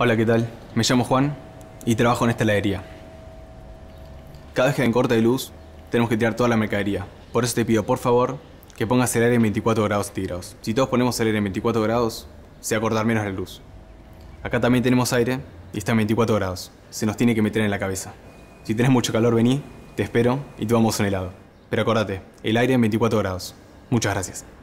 Hola, ¿qué tal? Me llamo Juan y trabajo en esta heladería. Cada vez que hay un corte de luz, tenemos que tirar toda la mercadería. Por eso te pido, por favor, que pongas el aire en 24 grados centígrados. Si todos ponemos el aire en 24 grados, se va menos la luz. Acá también tenemos aire y está en 24 grados. Se nos tiene que meter en la cabeza. Si tenés mucho calor, vení, te espero y te vamos un helado. Pero acordate, el aire en 24 grados. Muchas gracias.